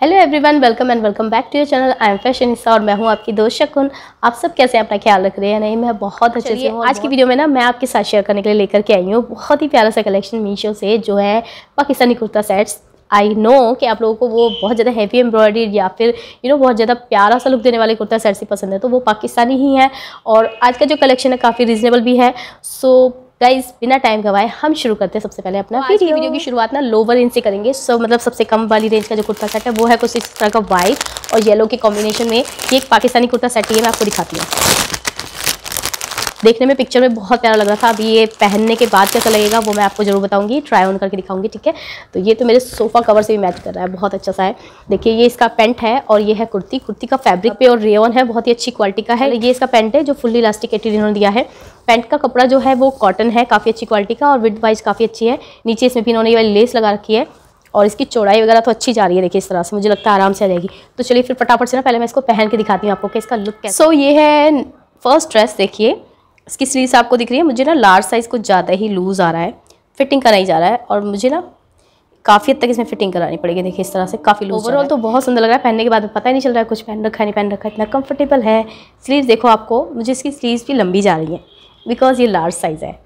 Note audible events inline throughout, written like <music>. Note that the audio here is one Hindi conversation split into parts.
Hello everyone welcome and welcome back to your channel I am fashion और मैं हूं आपकी दोस्त शकुन आप सब कैसे अपना ख्याल रख रहे हैं नहीं मैं बहुत अच्छे से हूं आज की वीडियो में ना मैं आपके साथ शेयर करने के लिए लेकर के आई हूँ बहुत ही प्यारा सा कलेक्शन मीशो से जो है Pakistani kurta sets I know कि आप लोगों को वो बहुत ज़्यादा हैवी एम्ब्रॉयडरी या फिर यू you नो know, बहुत ज़्यादा प्यारा सा लुक देने वाले कुर्ता सेट्स ही पसंद है तो वो पाकिस्तानी ही है और आज का जो कलेक्शन है काफ़ी रीजनेबल भी है सो गाइज बिना टाइम गवाए हम शुरू करते हैं सबसे पहले अपना आज वीडियो।, वीडियो की शुरुआत ना लोअर रेंज से करेंगे सो मतलब सबसे कम वाली रेंज का जो कुर्ता सेट है वो है कुछ इस तरह का वाइट और येलो के कॉम्बिनेशन में ये एक पाकिस्तानी कुर्ता सेट ही है मैं आपको दिखाती हूँ देखने में पिक्चर में बहुत प्यारा लग रहा था अभी ये पहनने के बाद कैसा लगेगा वो मैं आपको जरूर बताऊँगी ट्राई ऑन करके दिखाऊँगी ठीक है तो ये तो मेरे सोफ़ा कवर से भी मैच कर रहा है बहुत अच्छा सा है देखिए ये इसका पेंट है और ये है कुर्ती कुर्ती का फैब्रिक पे और रेवन है बहुत ही अच्छी क्वालिटी का है ये इसका पेंट है जो फुल्ली इलास्टिक इन्होंने दिया है पेंट का कपड़ा जो है वो कॉटन है काफ़ी अच्छी क्वालिटी का और विड वाइज काफ़ी अच्छी है नीचे इसमें भी इन्होंने ये वाली लेस लगा रखी है और इसकी चौड़ाई वगैरह तो अच्छी जा रही है देखिए इस तरह से मुझे लगता है आराम से आ जाएगी तो चलिए फिर फटाफट से ना पहले मैं इसको पहन के दिखाती हूँ आपको कि इसका लुक कैसा सो so, ये है फर्स्ट ड्रेस देखिए इसकी स्लीव्स आपको दिख रही है मुझे ना लार्ज साइज़ कुछ ज़्यादा ही लूज़ आ रहा है फिटिंग करा ही जा रहा है और मुझे ना काफ़ी हद तक इसमें फिटिंग करानी पड़ेगी देखिए इस तरह से काफ़ी लूज ओवरऑल तो बहुत सुंदर लग रहा है पहनने के बाद में तो पता ही नहीं चल रहा है कुछ पहन रखा है नहीं पहन रखा है इतना कंफर्टेबल है स्लीव्स देखो आपको मुझे इसकी स्लीव्स भी लंबी जा रही है बिकॉज ये लार्ज साइज़ है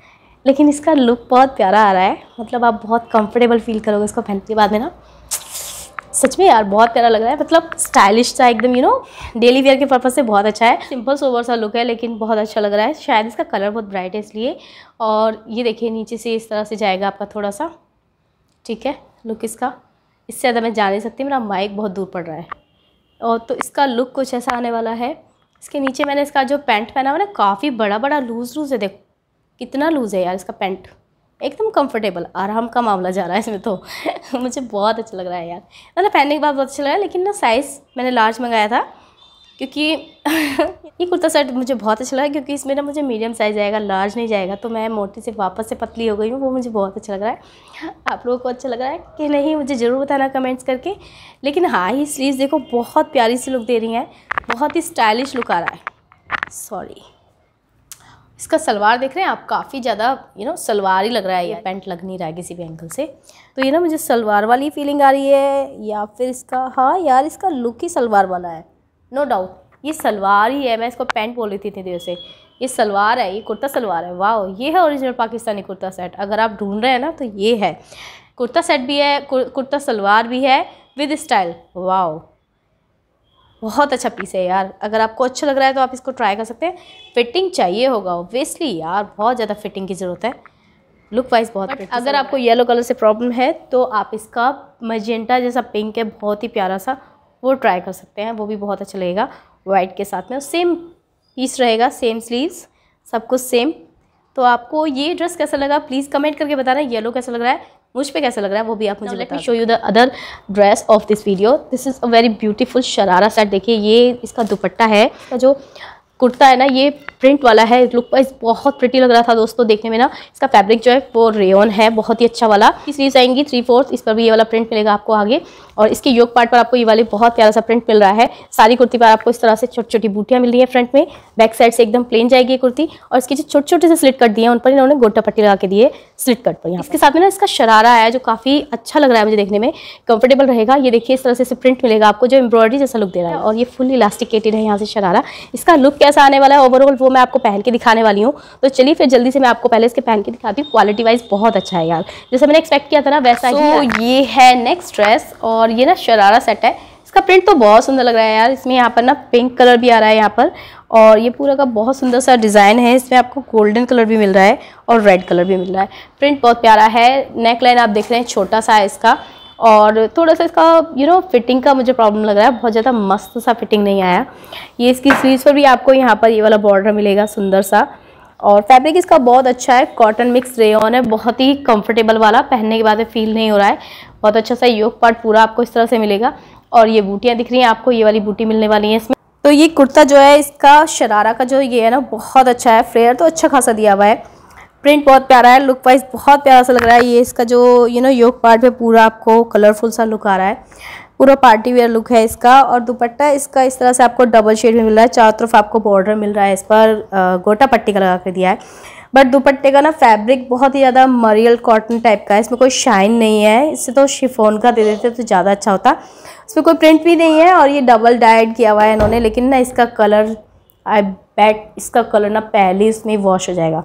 लेकिन इसका लुक बहुत प्यारा आ रहा है मतलब आप बहुत कंफर्टेबल फील करोगे इसको पहनने के बाद में ना सच में यार बहुत प्यारा लग रहा है मतलब स्टाइलिश था एकदम यू नो डेली वेयर के पर्पज़ से बहुत अच्छा है सिंपल सोवर सा लुक है लेकिन बहुत अच्छा लग रहा है शायद इसका कलर बहुत ब्राइट है इसलिए और ये देखिए नीचे से इस तरह से जाएगा आपका थोड़ा सा ठीक है लुक इसका इससे ज़्यादा मैं जा नहीं सकती मेरा माइक बहुत दूर पड़ रहा है और तो इसका लुक कुछ ऐसा आने वाला है इसके नीचे मैंने इसका जो पैंट पहना हुआ ना काफ़ी बड़ा बड़ा लूज़ लूज़ है देखो कितना लूज़ है यार इसका पैंट एकदम कंफर्टेबल आराम का मामला जा रहा है इसमें तो <laughs> मुझे बहुत अच्छा लग रहा है यार मतलब पहनने के बाद बहुत अच्छा लग रहा है लेकिन ना साइज़ मैंने लार्ज मंगाया था क्योंकि <laughs> ये कुर्ता सेट मुझे बहुत अच्छा लगा क्योंकि इसमें ना मुझे मीडियम साइज़ आएगा लार्ज नहीं जाएगा तो मैं मोटी से वापस से पतली हो गई हूँ वो मुझे बहुत अच्छा लग रहा है <laughs> आप लोगों को अच्छा लग रहा है कि नहीं मुझे ज़रूर बताना कमेंट्स करके लेकिन हाँ ही स्लीव देखो बहुत प्यारी सी लुक दे रही हैं बहुत ही स्टाइलिश लुक आ रहा है सॉरी इसका सलवार देख रहे हैं आप काफ़ी ज़्यादा यू नो सलवार ही लग रहा है ये पैंट लग नहीं रहा है किसी भी एंकल से तो ये ना मुझे सलवार वाली फीलिंग आ रही है या फिर इसका हाँ यार इसका लुक ही सलवार वाला है नो डाउट ये सलवार ही है मैं इसको पैंट बोल रही थी इतनी देर से ये सलवार है ये कुर्ता सलवार है वाह ये है ओरिजिनल पाकिस्तानी कुर्ता सेट अगर आप ढूंढ रहे हैं ना तो ये है कुर्ता सेट भी है कुर्ता सलवार भी है विद स्टाइल वाह बहुत अच्छा पीस है यार अगर आपको अच्छा लग रहा है तो आप इसको ट्राई कर सकते हैं फिटिंग चाहिए होगा ऑब्वियसली यार बहुत ज़्यादा फिटिंग की ज़रूरत है लुक वाइज बहुत अगर आपको येलो कलर से प्रॉब्लम है तो आप इसका मजेंटा जैसा पिंक है बहुत ही प्यारा सा वो ट्राई कर सकते हैं वो भी बहुत अच्छा लगेगा वाइट के साथ में सेम पीस रहेगा सेम स्लीव्स सब कुछ सेम तो आपको ये ड्रेस कैसा लगा प्लीज़ कमेंट करके बताना येलो कैसा लग रहा है मुझ पे कैसा लग रहा है वो भी आप मुझे let me show you the other dress of this video this is a very beautiful sharara set देखिए ये इसका दुपट्टा है जो कुर्ता है ना ये प्रिंट वाला है लुक वाइज बहुत प्रिटी लग रहा था दोस्तों देखने में ना इसका फैब्रिक जो है वो रेयन है बहुत ही अच्छा वाला की आएंगी थ्री फोर्थ इस पर भी ये वाला प्रिंट मिलेगा आपको आगे और इसके योग पार्ट पर आपको ये वाले बहुत प्यारा सा प्रिंट मिल रहा है सारी कुर्ती पर आपको इस तरह से छोटी छोटी बूटियाँ मिल रही है फ्रंट में बैक साइड से एकदम प्लेन जाएगी कुर्ती और इसकी जो छोटे छोटे से स्लिट कट दिए उन पर इन्होंने गोटा पट्टी लगा के दिए स्लिट कट पर यहाँ इसके साथ में ना इसका शरारा है जो काफ़ी अच्छा लग रहा है मुझे देखने में कंफर्टेबल रहेगा ये देखिए इस तरह से प्रिंट मिलेगा आपको जो एम्ब्रॉयडरी जैसा लुक दे रहा है और ये फुल इलास्टिकेटेड है यहाँ से शरारा इसका लुक क्या कैसा आने वाला है ओवरऑल वो मैं आपको पहन के दिखाने वाली हूँ तो चलिए फिर जल्दी से मैं आपको पहले इसके पहन के दिखाती हूँ क्वालिटी वाइज बहुत अच्छा है यार जैसे मैंने एक्सपेक्ट किया था ना वैसा ही ये है नेक्स्ट ड्रेस और ये ना शरारा सेट है इसका प्रिंट तो बहुत सुंदर लग रहा है यार इसमें यहाँ पर ना पिंक कलर भी आ रहा है यहाँ पर और ये पूरा का बहुत सुंदर सा डिज़ाइन है इसमें आपको गोल्डन कलर भी मिल रहा है और रेड कलर भी मिल रहा है प्रिंट बहुत प्यारा है नेक लाइन आप देख रहे हैं छोटा सा है इसका और थोड़ा सा इसका यू नो फिटिंग का मुझे प्रॉब्लम लग रहा है बहुत ज़्यादा मस्त सा फिटिंग नहीं आया ये इसकी स्वीज पर भी आपको यहाँ पर ये वाला बॉर्डर मिलेगा सुंदर सा और फैब्रिक इसका बहुत अच्छा है कॉटन मिक्स ऑन है बहुत ही कंफर्टेबल वाला पहनने के बाद फील नहीं हो रहा है बहुत अच्छा सा योग पार्ट पूरा आपको इस तरह से मिलेगा और ये बूटियाँ दिख रही हैं आपको ये वाली बूटी मिलने वाली है इसमें तो ये कुर्ता जो है इसका शरारा का जो ये है ना बहुत अच्छा है फ्लेयर तो अच्छा खासा दिया हुआ है प्रिंट बहुत प्यारा है लुक वाइज बहुत प्यारा सा लग रहा है ये इसका जो यू नो योग पार्ट पे पूरा आपको कलरफुल सा लुक आ रहा है पूरा पार्टी वेयर लुक है इसका और दुपट्टा इसका इस तरह से आपको डबल शेड में मिल रहा है चारों तरफ आपको बॉर्डर मिल रहा है इस पर गोटा पट्टी का लगा कर दिया है बट दुपट्टे का ना फैब्रिक बहुत ही ज़्यादा मरियल कॉटन टाइप का है इसमें कोई शाइन नहीं है इससे तो शिफोन का दे देते तो ज़्यादा अच्छा होता इसमें कोई प्रिंट भी नहीं है और ये डबल डाइड किया हुआ है इन्होंने लेकिन ना इसका कलर आई बैट इसका कलर ना पहले इसमें वॉश हो जाएगा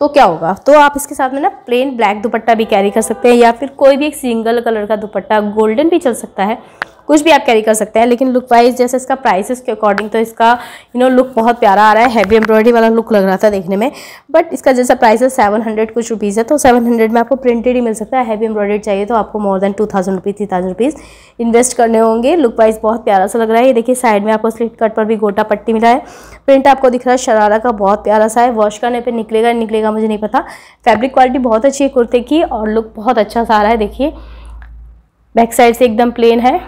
तो क्या होगा तो आप इसके साथ में ना प्लेन ब्लैक दुपट्टा भी कैरी कर सकते हैं या फिर कोई भी एक सिंगल कलर का दुपट्टा गोल्डन भी चल सकता है कुछ भी आप कैरी कर सकते हैं लेकिन लुक वाइज जैसे इसका प्राइसेस के अकॉर्डिंग तो इसका यू नो लुक बहुत प्यारा आ रहा है हैवी एम्ब्रॉयडरी वाला लुक लग रहा था देखने में बट इसका जैसा प्राइस है सेवन हंड्रेड कुछ रुपीज़ है तो सेवन हंड्रेड में आपको प्रिंटेड ही मिल सकता है हैवी एम्ब्रॉयडरी चाहिए तो आपको more than two thousand rupees three thousand rupees invest करने होंगे लुक वाइज बहुत प्यारा सा लग रहा है ये देखिए साइड में आपको स्लिट कट पर भी गोटा पट्टी मिला है प्रिंट आपको दिख रहा है शरारा का बहुत प्यारा सा है वॉश करने पर निकलेगा निकलेगा मुझे नहीं पता फैब्रिक क्वालिटी बहुत अच्छी है कुर्ते की और लुक बहुत अच्छा सा आ रहा है देखिए बैक साइड से एकदम प्लेन है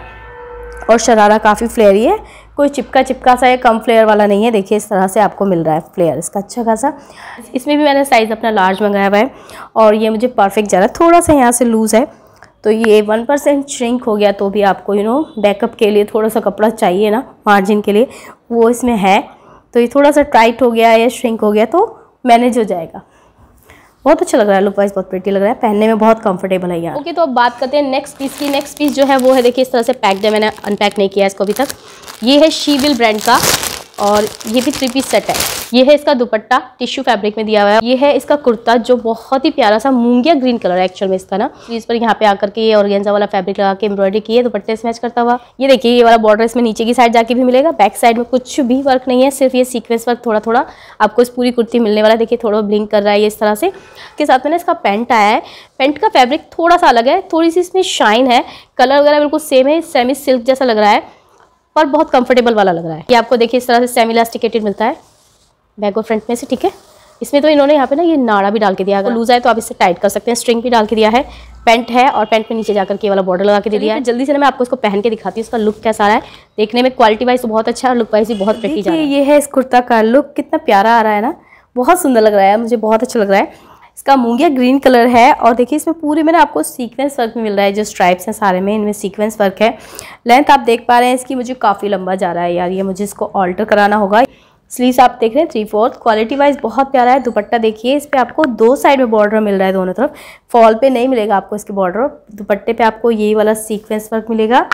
और शरारा काफ़ी फ्लेयरी है कोई चिपका चिपका सा या कम फ्लेयर वाला नहीं है देखिए इस तरह से आपको मिल रहा है फ्लेयर इसका अच्छा खासा इसमें भी मैंने साइज़ अपना लार्ज मंगाया हुआ है और ये मुझे परफेक्ट जा रहा है थोड़ा सा यहाँ से लूज़ है तो ये वन परसेंट श्रिंक हो गया तो भी आपको यू नो बैकअप के लिए थोड़ा सा कपड़ा चाहिए ना मार्जिन के लिए वो इसमें है तो ये थोड़ा सा टाइट हो गया या श्रिंक हो गया तो मैनेज हो जाएगा बहुत अच्छा लग रहा है लुक वाइज बहुत प्रेटी लग रहा है पहनने में बहुत कंफर्टेबल है यार ओके okay, तो अब बात करते हैं नेक्स्ट पीस की नेक्स्ट पीस जो है वो है देखिए इस तरह से पैक्ड है मैंने अनपैक नहीं किया इसको अभी तक ये है शीविल ब्रांड का और ये भी थ्री पीस सेट है ये है इसका दुपट्टा टिश्यू फैब्रिक में दिया हुआ है ये है इसका कुर्ता जो बहुत ही प्यारा सा मूंगिया ग्रीन कलर है एक्चुअल में इसका ना इस पर यहाँ पे आकर के ये ऑर्गेन्जा वाला फैब्रिक लगा के एम्ब्रॉयडरी की है दुपट्टे से मैच करता हुआ ये देखिए ये वाला बॉर्डर इसमें नीचे की साइड जाके भी मिलेगा बैक साइड में कुछ भी वर्क नहीं है सिर्फ ये सीक्वेंस वर्क थोड़ा थोड़ा आपको इस पूरी कुर्ती मिलने वाला देखिए थोड़ा ब्लिंक कर रहा है इस तरह से इसके साथ में ना इसका पेंट आया है पेंट का फैब्रिक थोड़ा सा अलग है थोड़ी सी इसमें शाइन है कलर वगैरह बिल्कुल सेम है सेमी सिल्क जैसा लग रहा है और बहुत कंफर्टेबल वाला लग रहा है ये आपको देखिए इस तरह से सेमी इलास्टिकेटेड मिलता है बैक और फ्रंट में से ठीक है इसमें तो इन्होंने यहाँ पे ना ये नाड़ा भी डाल के दिया अगर लूज हाँ। है तो आप इसे टाइट कर सकते हैं स्ट्रिंग भी डाल के दिया है पेंट है और पेंट में नीचे जाकर के वाला बॉर्डर लगा के दे दिया है जल्दी से ना मैं आपको इसको पहन के दिखाती हूँ इसका लुक कैसा रहा है देखने में क्वालिटी वाइज तो बहुत अच्छा है लुक वाइज भी बहुत प्रटी ये है इस कुर्ता का लुक कितना प्यारा आ रहा है ना बहुत सुंदर लग रहा है मुझे बहुत अच्छा लग रहा है इसका मूंगिया ग्रीन कलर है और देखिए इसमें पूरे में ना आपको सीक्वेंस वर्क मिल रहा है जो स्ट्राइप्स हैं सारे में इनमें सीक्वेंस वर्क है लेंथ आप देख पा रहे हैं इसकी मुझे काफ़ी लंबा जा रहा है यार ये मुझे इसको ऑल्टर कराना होगा स्लीव्स आप देख रहे हैं थ्री फोर्थ क्वालिटी वाइज बहुत प्यारा है दुपट्टा देखिए इस पर आपको दो साइड में बॉर्डर मिल रहा है दोनों तरफ फॉल पे नहीं मिलेगा आपको इसके बॉर्डर दुपट्टे पे आपको यही वाला सीक्वेंस वर्क मिलेगा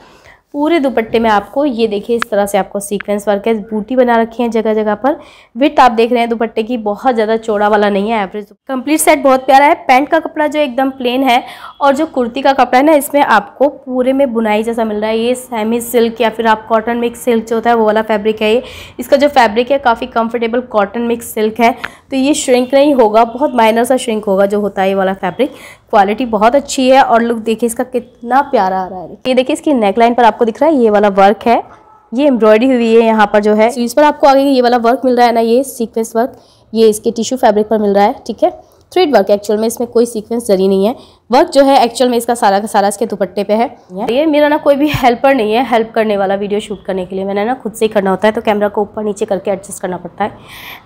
पूरे दुपट्टे में आपको ये देखिए इस तरह से आपको सीक्वेंस वर्क है बूटी बना रखी है जगह जगह पर विथ आप देख रहे हैं दुपट्टे की बहुत ज़्यादा चौड़ा वाला नहीं है एवरेज कंप्लीट सेट बहुत प्यारा है पैंट का कपड़ा जो एकदम प्लेन है और जो कुर्ती का कपड़ा है ना इसमें आपको पूरे में बुनाई जैसा मिल रहा है ये सेमी सिल्क या फिर आप कॉटन मिक्स सिल्क जो होता है वो वाला फैब्रिक है ये इसका जो फैब्रिक है काफ़ी कम्फर्टेबल कॉटन मिक्स सिल्क है तो ये श्रिंक नहीं होगा बहुत माइनर सा श्रिंक होगा जो होता है ये वाला फैब्रिक क्वालिटी बहुत अच्छी है और लुक देखिए इसका कितना प्यारा आ रहा है ये देखिए इसकी नेकलाइन पर आपको दिख रहा है ये वाला वर्क है ये एम्ब्रॉयडरी हुई है यहाँ पर जो है इस पर आपको आगे ये वाला वर्क मिल रहा है ना ये सीक्वेंस वर्क ये इसके टिश्यू फैब्रिक पर मिल रहा है ठीक है थ्रेड वर्क एक्चुअल में इसमें कोई सीक्वेंस जरी नहीं है वर्क जो है एक्चुअल में इसका सारा का सारा इसके दुपट्टे पे है ये मेरा ना कोई भी हेल्पर नहीं है हेल्प करने वाला वीडियो शूट करने के लिए मैंने ना खुद से ही करना होता है तो कैमरा को ऊपर नीचे करके एडजस्ट करना पड़ता है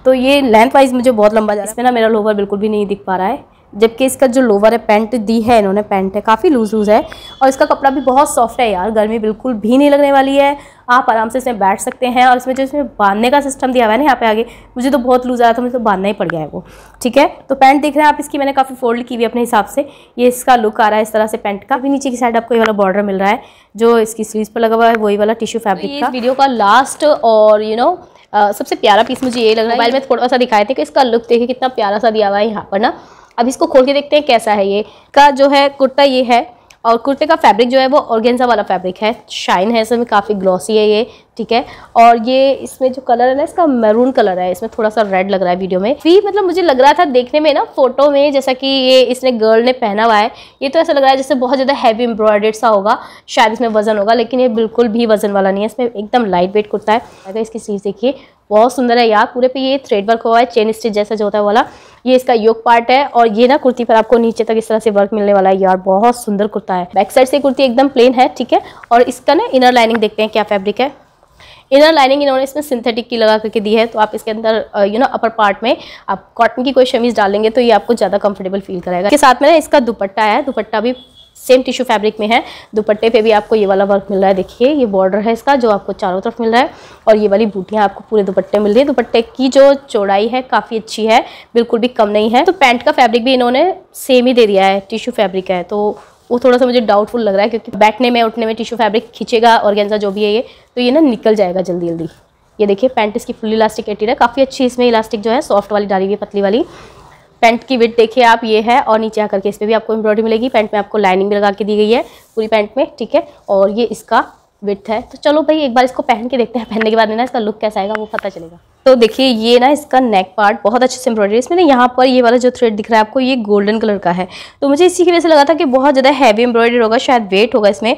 तो ये लेंथ वाइज मुझे बहुत लंबा जा इसमें ना मेरा लोवर बिल्कुल भी नहीं दिख पा रहा है जबकि इसका जो लोवर है पैंट दी है इन्होंने पैंट है काफ़ी लूज लूज है और इसका कपड़ा भी बहुत सॉफ्ट है यार गर्मी बिल्कुल भी नहीं लगने वाली है आप आराम से इसमें बैठ सकते हैं और इसमें जो इसमें बांधने का सिस्टम दिया हुआ है ना यहाँ पे आगे मुझे तो बहुत लूज आ रहा था मुझे तो बांधना ही पड़ गया है वो ठीक है तो पैंट देख रहे हैं आप इसकी मैंने काफ़ी फोल्ड की हुई अपने हिसाब से ये इसका लुक आ रहा है इस तरह से पैंट का भी नीचे की साइड आपको ये वाला बॉर्डर मिल रहा है जो इसकी स्लीव पर लगा हुआ है वही वाला टिश्यू तो फैब्रिक का वीडियो का लास्ट और यू नो सबसे प्यारा पीस मुझे ये लग रहा है मोबाइल में थोड़ा सा दिखाए थे कि इसका लुक देखिए कितना प्यारा सा दिया हुआ है यहाँ पर ना अब इसको खोल के देखते हैं कैसा है ये का जो है कुर्ता ये है और कुर्ते का फैब्रिक जो है वो ऑर्गेंजा वाला फैब्रिक है शाइन है इसमें काफ़ी ग्लॉसी है ये ठीक है और ये इसमें जो कलर है ना इसका मैरून कलर है इसमें थोड़ा सा रेड लग रहा है वीडियो में भी मतलब मुझे लग रहा था देखने में ना फोटो में जैसा कि ये इसने गर्ल ने पहना हुआ है ये तो ऐसा लग रहा है जैसे बहुत ज़्यादा हैवी एम्ब्रॉयडेड सा होगा शायद इसमें वजन होगा लेकिन ये बिल्कुल भी वजन वाला नहीं है इसमें एकदम लाइट वेट कुर्ता है अगर इसकी सीज देखिए बहुत सुंदर है यार पूरे पे ये थ्रेड वर्क हुआ है चेन स्टिच जैसा जो होता है वाला ये इसका योग पार्ट है और ये ना कुर्ती पर आपको नीचे तक इस तरह से वर्क मिलने वाला है यार बहुत सुंदर कुर्ता है बैक साइड से कुर्ती एकदम प्लेन है ठीक है और इसका ना इनर लाइनिंग देखते हैं क्या फैब्रिक है इनर लाइनिंग इन्होंने इसमें सिंथेटिक की लगा करके दी है तो आप इसके अंदर यू नो अपर पार्ट में आप कॉटन की कोई शमीज़ डालेंगे तो ये आपको ज़्यादा कंफर्टेबल फील कराएगा इसके साथ में ना इसका दुपट्टा है दुपट्टा भी सेम टिश्यू फैब्रिक में है दुपट्टे पे भी आपको ये वाला वर्क मिल रहा है देखिए ये बॉर्डर है इसका जो आपको चारों तरफ मिल रहा है और ये वाली बूटियाँ आपको पूरे दुपट्टे मिल रही है दुपट्टे की जो चौड़ाई है काफ़ी अच्छी है बिल्कुल भी कम नहीं है तो पैंट का फैब्रिक भी इन्होंने सेम ही दे दिया है टिश्यू फैब्रिक है तो वो थोड़ा सा मुझे डाउटफुल लग रहा है क्योंकि बैठने में उठने में टिश्यू फैब्रिक खींचेगा और गेंजा जो भी है ये तो ये ना निकल जाएगा जल्दी जल्दी ये देखिए पैंट इसकी फुल इलास्टिक एटीर है काफ़ी अच्छी इसमें इलास्टिक जो है सॉफ्ट वाली डाली हुई है पतली वाली पैंट की विथ देखिए आप ये है और नीचे आकर के इस पर भी आपको एम्ब्रॉयडरी मिलेगी पैंट में आपको लाइनिंग भी लगा के दी गई है पूरी पैंट में ठीक है और ये इसका विथ है तो चलो भाई एक बार इसको पहन के देखते हैं पहनने के बाद में ना इसका लुक कैसा आएगा वो पता चलेगा तो देखिए ये ना इसका नेक पार्ट बहुत अच्छे से एम्ब्रॉयडरी इसमें ना यहाँ पर ये वाला जो थ्रेड दिख रहा है आपको ये गोल्डन कलर का है तो मुझे इसी की वजह से लगा था कि बहुत ज़्यादा हैवी एम्ब्रॉयडरी होगा शायद वेट होगा इसमें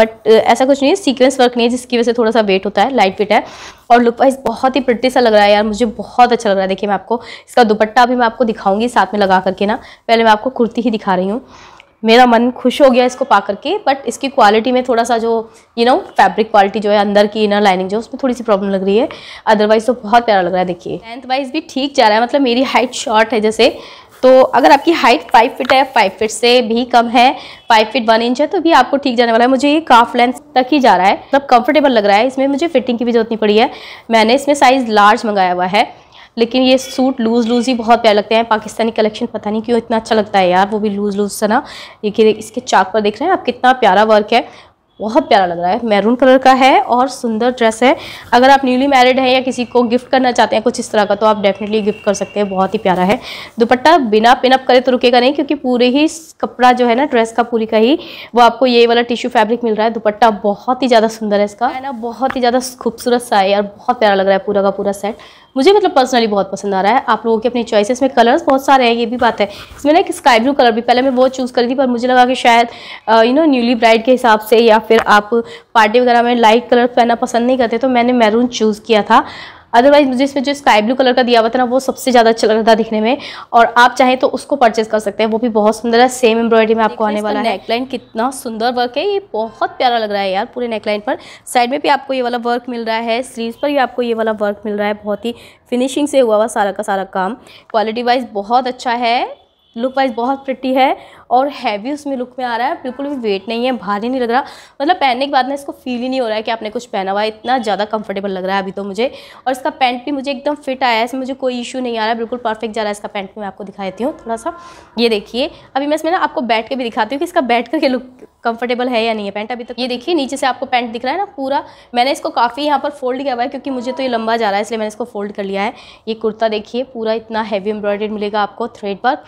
बट ऐसा कुछ नहीं है सीक्वेंस वर्क नहीं है जिसकी वजह से थोड़ा सा वेट होता है लाइट वेट है और लुक वाइज बहुत ही प्रटी सा लग रहा है यार मुझे बहुत अच्छा लग रहा है देखिए मैं आपको इसका दुपट्टा अभी मैं आपको दिखाऊंगी साथ में लगा करके ना पहले मैं आपको कुर्ती ही दिखा रही हूँ मेरा मन खुश हो गया इसको पा करके बट इसकी क्वालिटी में थोड़ा सा जो यू नो फैब्रिक क्वालिटी जो है अंदर की इनर लाइनिंग जो है उसमें थोड़ी सी प्रॉब्लम लग रही है अदरवाइज तो बहुत प्यारा लग रहा है देखिए लेंथ वाइज भी ठीक जा रहा है मतलब मेरी हाइट शॉर्ट है जैसे तो अगर आपकी हाइट फाइव फिट है फाइव फिट से भी कम है फाइव फिट वन इंच है तो भी आपको ठीक जाने वाला है मुझे ये काफ लेंथ तक ही जा रहा है मतलब कंफर्टेबल लग रहा है इसमें मुझे फिटिंग की भी जरूरत नहीं पड़ी है मैंने इसमें साइज़ लार्ज मंगाया हुआ है लेकिन ये सूट लूज़ लूज़ ही बहुत प्यार लगते हैं पाकिस्तानी कलेक्शन पता नहीं क्यों इतना अच्छा लगता है यार वो भी लूज़ लूज़ सा ना ये इसके चाक पर देख रहे हैं आप कितना प्यारा वर्क है बहुत प्यारा लग रहा है मैरून कलर का है और सुंदर ड्रेस है अगर आप न्यूली मैरिड हैं या किसी को गिफ्ट करना चाहते हैं कुछ इस तरह का तो आप डेफिनेटली गिफ्ट कर सकते हैं बहुत ही प्यारा है दुपट्टा बिना पिनअप करे तो रुकेगा नहीं क्योंकि पूरे ही कपड़ा जो है ना ड्रेस का पूरी का ही वो आपको ये वाला टिश्यू फैब्रिक मिल रहा है दुपट्टा बहुत ही ज़्यादा सुंदर है इसका है ना बहुत ही ज़्यादा खूबसूरत सा है यार बहुत प्यारा लग रहा है पूरा का पूरा सेट मुझे मतलब पर्सनली बहुत पसंद आ रहा है आप लोगों की अपनी चॉइसेस में कलर्स बहुत सारे हैं ये भी बात है इसमें ना एक स्काई ब्लू कलर भी पहले मैं वो चूज़ करी थी पर मुझे लगा कि शायद यू नो न्यूली ब्राइड के हिसाब से या फिर आप पार्टी वगैरह में लाइट कलर पहनना पसंद नहीं करते तो मैंने मैरून चूज़ किया था अदरवाइज मुझे इसमें जो स्काई ब्लू कलर का दिया हुआ था ना वो सबसे ज़्यादा अच्छा लग रहा था दिखने में और आप चाहें तो उसको परचेज कर सकते हैं वो भी बहुत सुंदर है सेम एम्ब्रॉयडरी में आपको आने वाला है नेकलाइन कितना सुंदर वर्क है ये बहुत प्यारा लग रहा है यार पूरे नेकलाइन पर साइड में भी आपको ये वाला वर्क मिल रहा है स्लीव पर भी आपको ये वाला वर्क मिल रहा है बहुत ही फिनिशिंग से हुआ हुआ सारा का सारा काम क्वालिटी वाइज बहुत अच्छा है लुक वाइज बहुत प्रिटी है और हैवी उसमें लुक में आ रहा है बिल्कुल भी वेट नहीं है भारी नहीं लग रहा मतलब पहनने के बाद ना इसको फील ही नहीं हो रहा है कि आपने कुछ पहना हुआ है इतना ज़्यादा कंफर्टेबल लग रहा है अभी तो मुझे और इसका पैंट भी मुझे एकदम फिट आया है इसमें मुझे कोई इशू नहीं आ रहा है बिल्कुल परफेक्ट जा रहा है इसका पैंट मैं आपको दिखा देती हूँ थोड़ा सा ये देखिए अभी मैं इसमें ना आपको बैठ के भी दिखाती हूँ कि इसका बैठ करके लुक कंफर्टेबल है या नहीं है पैंट अभी तक ये देखिए नीचे से आपको पैंट दिख रहा है ना पूरा मैंने इसको काफ़ी यहाँ पर फोल्ड किया हुआ है क्योंकि मुझे तो ये लंबा जा रहा है इसलिए मैंने इसको फोल्ड कर लिया है ये कुर्ता देखिए पूरा इतना हैवी एम्ब्रॉयडेड मिलेगा आपको थ्रेड वर्क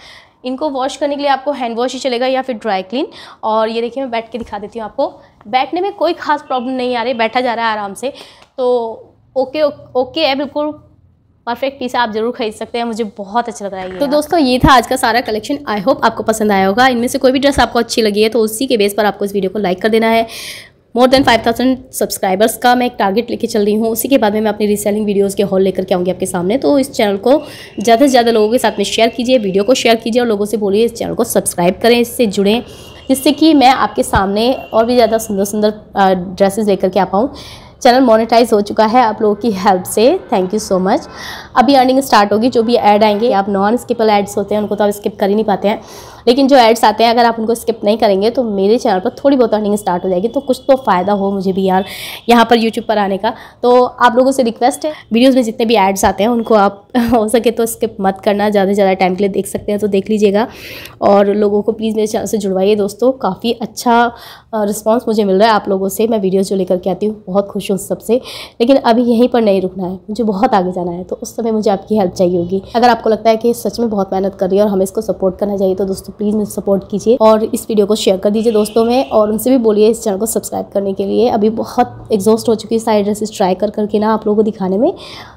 इनको वॉश करने के लिए आपको हैंड वॉश ही चलेगा या फिर ड्राई क्लीन और ये देखिए मैं बैठ के दिखा देती हूँ आपको बैठने में कोई खास प्रॉब्लम नहीं आ रही बैठा जा रहा है आराम से तो ओके ओके है बिल्कुल परफेक्ट पीस आप जरूर खरीद सकते हैं मुझे बहुत अच्छा लग रहा है तो दोस्तों ये था आज का सारा कलेक्शन आई होप आपको पसंद आया होगा इनमें से कोई भी ड्रेस आपको अच्छी लगी है तो उसी के बेस पर आपको इस वीडियो को लाइक कर देना है मोर देन 5000 सब्सक्राइबर्स का मैं एक टारगेट लेके चल रही हूँ उसी के बाद में मैं अपनी रीसेलिंग वीडियोस के हॉल लेकर के आऊँगी आपके सामने तो इस चैनल को ज़्यादा से ज़्यादा लोगों के साथ में शेयर कीजिए वीडियो को शेयर कीजिए और लोगों से बोलिए इस चैनल को सब्सक्राइब करें इससे जुड़ें जिससे कि मैं आपके सामने और भी ज़्यादा सुंदर सुंदर ड्रेसेज लेकर के आ पाऊँ चैनल मोनेटाइज हो चुका है आप लोगों की हेल्प से थैंक यू सो मच अभी अर्निंग स्टार्ट होगी जो भी ऐड आएंगे आप नॉन स्किपल एड्स होते हैं उनको तो आप स्किप कर ही नहीं पाते हैं लेकिन जो एड्स आते हैं अगर आप उनको स्किप नहीं करेंगे तो मेरे चैनल पर थोड़ी बहुत अर्निंग स्टार्ट हो जाएगी तो कुछ तो फ़ायदा हो मुझे भी यार यहाँ पर यूट्यूब पर आने का तो आप लोगों से रिक्वेस्ट है वीडियोज़ में जितने भी एड्स आते हैं उनको आप <laughs> हो सके तो स्किप मत करना ज़्यादा से ज़्यादा टाइम के लिए देख सकते हैं तो देख लीजिएगा और लोगों को प्लीज़ मेरे चैनल से जुड़वाइए दोस्तों काफ़ी अच्छा रिस्पॉन्स मुझे मिल रहा है आप लोगों से मैं वीडियोज़ जो लेकर के आती हूँ बहुत खुश हूँ सबसे लेकिन अभी यहीं पर नहीं रुकना है मुझे बहुत आगे जाना है तो उस समय मुझे आपकी हेल्प चाहिए होगी अगर आपको लगता है कि सच में बहुत मेहनत कर रही है और हमें इसको सपोर्ट करना चाहिए तो दोस्तों तो प्लीज़ मुझे सपोर्ट कीजिए और इस वीडियो को शेयर कर दीजिए दोस्तों में और उनसे भी बोलिए इस चैनल को सब्सक्राइब करने के लिए अभी बहुत एग्जॉस्ट हो चुकी है सारी ड्रेसेस ट्राई कर करके ना आप लोगों को दिखाने में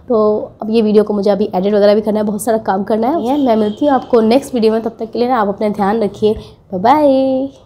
तो अब ये वीडियो को मुझे अभी एडिट वगैरह भी करना है बहुत सारा काम करना है मैं मिलती हूँ आपको नेक्स्ट वीडियो में तब तक के लिए ना आप अपना ध्यान रखिए बाय